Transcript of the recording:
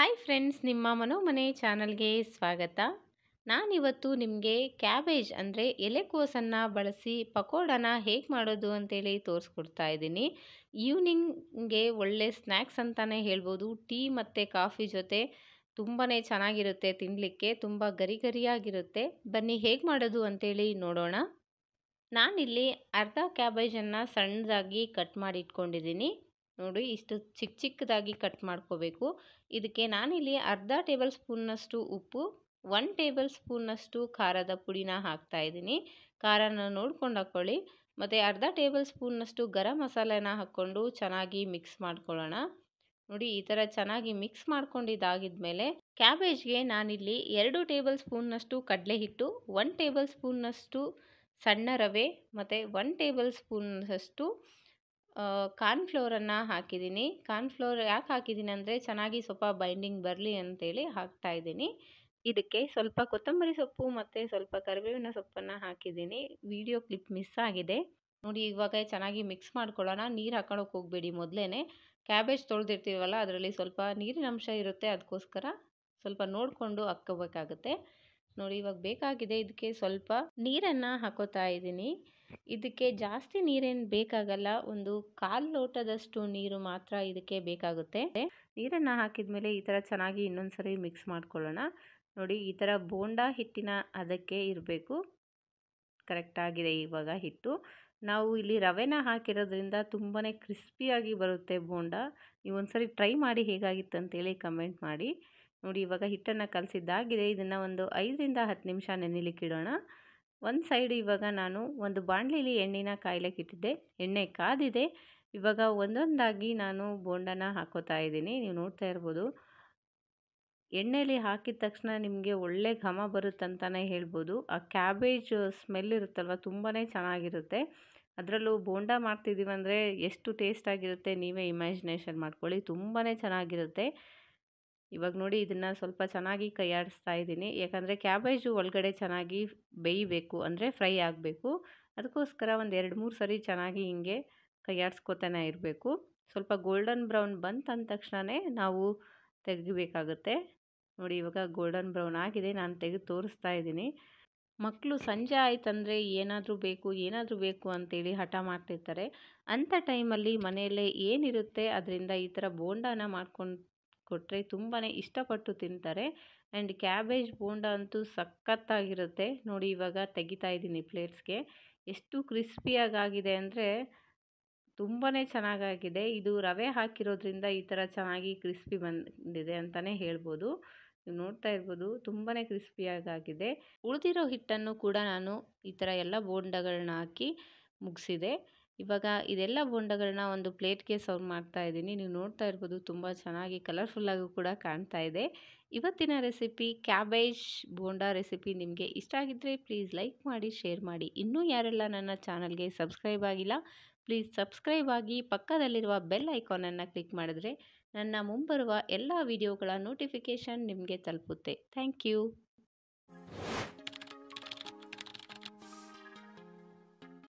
hi friends ನಿಮ್ಮ ಮನೋಮನೆ ಚಾನಲ್ಗೆ ಸ್ವಾಗತ ನಾನಿವತ್ತು ನಿಮಗೆ ಕ್ಯಾಬೇಜ್ ಅಂದರೆ ಎಲೆಕೋಸನ್ನು ಬಳಸಿ ಪಕೋಡನ ಹೇಗೆ ಮಾಡೋದು ಅಂತೇಳಿ ತೋರಿಸ್ಕೊಡ್ತಾ ಇದ್ದೀನಿ ಈವ್ನಿಂಗ್ಗೆ ಒಳ್ಳೆ ಸ್ನ್ಯಾಕ್ಸ್ ಅಂತಲೇ ಹೇಳ್ಬೋದು ಟೀ ಮತ್ತು ಕಾಫಿ ಜೊತೆ ತುಂಬಾ ಚೆನ್ನಾಗಿರುತ್ತೆ ತಿನ್ನಲಿಕ್ಕೆ ತುಂಬ ಗರಿ ಗರಿಯಾಗಿರುತ್ತೆ ಬನ್ನಿ ಹೇಗೆ ಮಾಡೋದು ಅಂತೇಳಿ ನೋಡೋಣ ನಾನಿಲ್ಲಿ ಅರ್ಧ ಕ್ಯಾಬೇಜನ್ನು ಸಣ್ಣದಾಗಿ ಕಟ್ ಮಾಡಿ ಇಟ್ಕೊಂಡಿದ್ದೀನಿ ನೋಡಿ ಇಷ್ಟು ಚಿಕ್ಕ ಚಿಕ್ಕದಾಗಿ ಕಟ್ ಮಾಡ್ಕೋಬೇಕು ಇದಕ್ಕೆ ನಾನಿಲ್ಲಿ ಅರ್ಧ ಟೇಬಲ್ ಸ್ಪೂನ್ನಷ್ಟು ಉಪ್ಪು ಒನ್ ಟೇಬಲ್ ಸ್ಪೂನ್ನಷ್ಟು ಖಾರದ ಪುಡಿನ ಹಾಕ್ತಾ ಇದ್ದೀನಿ ಖಾರನ ನೋಡ್ಕೊಂಡು ಹಾಕ್ಕೊಳ್ಳಿ ಮತ್ತು ಅರ್ಧ ಟೇಬಲ್ ಸ್ಪೂನ್ನಷ್ಟು ಗರಂ ಮಸಾಲೆನ ಹಾಕ್ಕೊಂಡು ಚೆನ್ನಾಗಿ ಮಿಕ್ಸ್ ಮಾಡ್ಕೊಳ್ಳೋಣ ನೋಡಿ ಈ ಥರ ಚೆನ್ನಾಗಿ ಮಿಕ್ಸ್ ಮಾಡ್ಕೊಂಡಿದ್ದಾಗಿದ್ಮೇಲೆ ಕ್ಯಾಬೇಜ್ಗೆ ನಾನಿಲ್ಲಿ ಎರಡು ಟೇಬಲ್ ಸ್ಪೂನ್ನಷ್ಟು ಕಡಲೆ ಹಿಟ್ಟು ಒನ್ ಟೇಬಲ್ ಸ್ಪೂನ್ನಷ್ಟು ಸಣ್ಣ ರವೆ ಮತ್ತು ಒನ್ ಟೇಬಲ್ ಸ್ಪೂನ್ನಷ್ಟು ಕಾರ್ನ್ಫ್ಲೋರನ್ನು ಹಾಕಿದ್ದೀನಿ ಕಾರ್ನ್ಫ್ಲೋರ್ ಯಾಕೆ ಹಾಕಿದ್ದೀನಿ ಅಂದರೆ ಚೆನ್ನಾಗಿ ಸ್ವಲ್ಪ ಬೈಂಡಿಂಗ್ ಬರಲಿ ಅಂತೇಳಿ ಹಾಕ್ತಾ ಇದ್ದೀನಿ ಇದಕ್ಕೆ ಸ್ವಲ್ಪ ಕೊತ್ತಂಬರಿ ಸೊಪ್ಪು ಮತ್ತು ಸ್ವಲ್ಪ ಕರಿಬೇವಿನ ಸೊಪ್ಪನ್ನು ಹಾಕಿದ್ದೀನಿ ವಿಡಿಯೋ ಕ್ಲಿಪ್ ಮಿಸ್ ಆಗಿದೆ ನೋಡಿ ಇವಾಗ ಚೆನ್ನಾಗಿ ಮಿಕ್ಸ್ ಮಾಡ್ಕೊಳ್ಳೋಣ ನೀರು ಹಾಕೊಳ್ಳೋಕೆ ಹೋಗಬೇಡಿ ಮೊದಲೇ ಕ್ಯಾಬೇಜ್ ತೊಳೆದಿರ್ತೀವಲ್ಲ ಅದರಲ್ಲಿ ಸ್ವಲ್ಪ ನೀರಿನ ಅಂಶ ಇರುತ್ತೆ ಅದಕ್ಕೋಸ್ಕರ ಸ್ವಲ್ಪ ನೋಡಿಕೊಂಡು ಹಾಕ್ಕೋಬೇಕಾಗುತ್ತೆ ನೋಡಿ ಇವಾಗ ಬೇಕಾಗಿದೆ ಇದಕ್ಕೆ ಸ್ವಲ್ಪ ನೀರನ್ನು ಹಾಕೋತಾ ಇದ್ದೀನಿ ಇದಕ್ಕೆ ಜಾಸ್ತಿ ನೀರೇನು ಬೇಕಾಗಲ್ಲ ಒಂದು ಕಾಲು ಲೋಟದಷ್ಟು ನೀರು ಮಾತ್ರ ಇದಕ್ಕೆ ಬೇಕಾಗುತ್ತೆ ನೀರನ್ನು ಮೇಲೆ ಈ ಥರ ಚೆನ್ನಾಗಿ ಇನ್ನೊಂದ್ಸರಿ ಮಿಕ್ಸ್ ಮಾಡ್ಕೊಳ್ಳೋಣ ನೋಡಿ ಈ ಥರ ಬೋಂಡಾ ಹಿಟ್ಟಿನ ಅದಕ್ಕೆ ಇರಬೇಕು ಕರೆಕ್ಟಾಗಿದೆ ಇವಾಗ ಹಿಟ್ಟು ನಾವು ಇಲ್ಲಿ ರವೆನ ಹಾಕಿರೋದ್ರಿಂದ ತುಂಬಾ ಕ್ರಿಸ್ಪಿಯಾಗಿ ಬರುತ್ತೆ ಬೋಂಡ ನೀವು ಒಂದ್ಸರಿ ಟ್ರೈ ಮಾಡಿ ಹೇಗಾಗಿತ್ತು ಅಂತೇಳಿ ಕಮೆಂಟ್ ಮಾಡಿ ನೋಡಿ ಇವಾಗ ಹಿಟ್ಟನ್ನು ಕಲಸಿದ್ದಾಗಿದೆ ಇದನ್ನು ಒಂದು ಐದರಿಂದ ಹತ್ತು ನಿಮಿಷ ನೆನೆಲಿಕ್ಕೆ ಇಡೋಣ ಒಂದು ಸೈಡ್ ಇವಾಗ ನಾನು ಒಂದು ಬಾಣಲಿಲಿ ಎಣ್ಣೆನ ಕಾಯಿಲೆಕ್ಕಿಟ್ಟಿದ್ದೆ ಎಣ್ಣೆ ಕಾದಿದೆ ಇವಾಗ ಒಂದೊಂದಾಗಿ ನಾನು ಬೋಂಡನ ಹಾಕೋತಾ ಇದ್ದೀನಿ ನೀವು ನೋಡ್ತಾ ಇರ್ಬೋದು ಎಣ್ಣೆಯಲ್ಲಿ ಹಾಕಿದ ತಕ್ಷಣ ನಿಮಗೆ ಒಳ್ಳೆ ಘಮ ಬರುತ್ತಂತಲೇ ಹೇಳ್ಬೋದು ಆ ಕ್ಯಾಬೇಜ್ ಸ್ಮೆಲ್ ಇರುತ್ತಲ್ವ ತುಂಬಾ ಚೆನ್ನಾಗಿರುತ್ತೆ ಅದರಲ್ಲೂ ಬೋಂಡ ಮಾಡ್ತಿದ್ದೀವಿ ಅಂದರೆ ಎಷ್ಟು ಟೇಸ್ಟಾಗಿರುತ್ತೆ ನೀವೇ ಇಮ್ಯಾಜಿನೇಷನ್ ಮಾಡ್ಕೊಳ್ಳಿ ತುಂಬಾ ಚೆನ್ನಾಗಿರುತ್ತೆ ಇವಾಗ ನೋಡಿ ಇದನ್ನು ಸ್ವಲ್ಪ ಚೆನ್ನಾಗಿ ಕೈಯಾಡಿಸ್ತಾ ಇದ್ದೀನಿ ಯಾಕಂದರೆ ಕ್ಯಾಬೇಜು ಒಳಗಡೆ ಚೆನ್ನಾಗಿ ಬೇಯಬೇಕು ಅಂದರೆ ಫ್ರೈ ಆಗಬೇಕು ಅದಕ್ಕೋಸ್ಕರ ಒಂದು ಎರಡು ಮೂರು ಸರಿ ಚೆನ್ನಾಗಿ ಹಿಂಗೆ ಕೈಯಾಡಿಸ್ಕೊತಾನೆ ಇರಬೇಕು ಸ್ವಲ್ಪ ಗೋಲ್ಡನ್ ಬ್ರೌನ್ ಬಂತ ಅಂದ ತಕ್ಷಣವೇ ನಾವು ತೆಗಿಬೇಕಾಗುತ್ತೆ ನೋಡಿ ಇವಾಗ ಗೋಲ್ಡನ್ ಬ್ರೌನ್ ಆಗಿದೆ ನಾನು ತೆಗೆದು ತೋರಿಸ್ತಾ ಇದ್ದೀನಿ ಮಕ್ಕಳು ಸಂಜೆ ಅಂದರೆ ಏನಾದರೂ ಬೇಕು ಏನಾದರೂ ಬೇಕು ಅಂತೇಳಿ ಹಠ ಮಾಡ್ತಿರ್ತಾರೆ ಅಂಥ ಟೈಮಲ್ಲಿ ಮನೆಯಲ್ಲೇ ಏನಿರುತ್ತೆ ಅದರಿಂದ ಈ ಥರ ಬೋಂಡಾನ ಮಾಡ್ಕೊಂಡು ಕೊಟ್ಟರೆ ತುಂಬಾ ಇಷ್ಟಪಟ್ಟು ತಿಂತಾರೆ ಆ್ಯಂಡ್ ಕ್ಯಾಬೇಜ್ ಬೋಂಡ ಅಂತೂ ಸಖತ್ತಾಗಿರುತ್ತೆ ನೋಡಿ ಇವಾಗ ತೆಗಿತಾ ಇದ್ದೀನಿ ಪ್ಲೇಟ್ಸ್ಗೆ ಎಷ್ಟು ಕ್ರಿಸ್ಪಿಯಾಗಾಗಿದೆ ಅಂದರೆ ತುಂಬಾ ಚೆನ್ನಾಗಾಗಿದೆ ಇದು ರವೆ ಹಾಕಿರೋದ್ರಿಂದ ಈ ಥರ ಚೆನ್ನಾಗಿ ಕ್ರಿಸ್ಪಿ ಬಂದಿದೆ ಅಂತಲೇ ಹೇಳ್ಬೋದು ನೀವು ನೋಡ್ತಾ ಇರ್ಬೋದು ತುಂಬಾ ಕ್ರಿಸ್ಪಿಯಾಗಾಗಿದೆ ಉಳಿದಿರೋ ಹಿಟ್ಟನ್ನು ಕೂಡ ನಾನು ಈ ಥರ ಎಲ್ಲ ಬೋಂಡಗಳನ್ನ ಹಾಕಿ ಮುಗಿಸಿದೆ ಇವಾಗ ಇದೆಲ್ಲ ಬೋಂಡಗಳನ್ನ ಒಂದು ಪ್ಲೇಟ್ಗೆ ಸರ್ವ್ ಮಾಡ್ತಾ ಇದ್ದೀನಿ ನೀವು ನೋಡ್ತಾ ಇರ್ಬೋದು ತುಂಬ ಚೆನ್ನಾಗಿ ಕಲರ್ಫುಲ್ಲಾಗೂ ಕೂಡ ಕಾಣ್ತಾ ಇದೆ ಇವತ್ತಿನ ರೆಸಿಪಿ ಕ್ಯಾಬೇಜ್ ಬೋಂಡಾ ರೆಸಿಪಿ ನಿಮಗೆ ಇಷ್ಟ ಆಗಿದ್ದರೆ ಪ್ಲೀಸ್ ಲೈಕ್ ಮಾಡಿ ಶೇರ್ ಮಾಡಿ ಇನ್ನೂ ಯಾರೆಲ್ಲ ನನ್ನ ಚಾನಲ್ಗೆ ಸಬ್ಸ್ಕ್ರೈಬ್ ಆಗಿಲ್ಲ ಪ್ಲೀಸ್ ಸಬ್ಸ್ಕ್ರೈಬ್ ಆಗಿ ಪಕ್ಕದಲ್ಲಿರುವ ಬೆಲ್ ಐಕಾನನ್ನು ಕ್ಲಿಕ್ ಮಾಡಿದ್ರೆ ನನ್ನ ಮುಂಬರುವ ಎಲ್ಲ ವಿಡಿಯೋಗಳ ನೋಟಿಫಿಕೇಷನ್ ನಿಮಗೆ ತಲುಪುತ್ತೆ ಥ್ಯಾಂಕ್ ಯು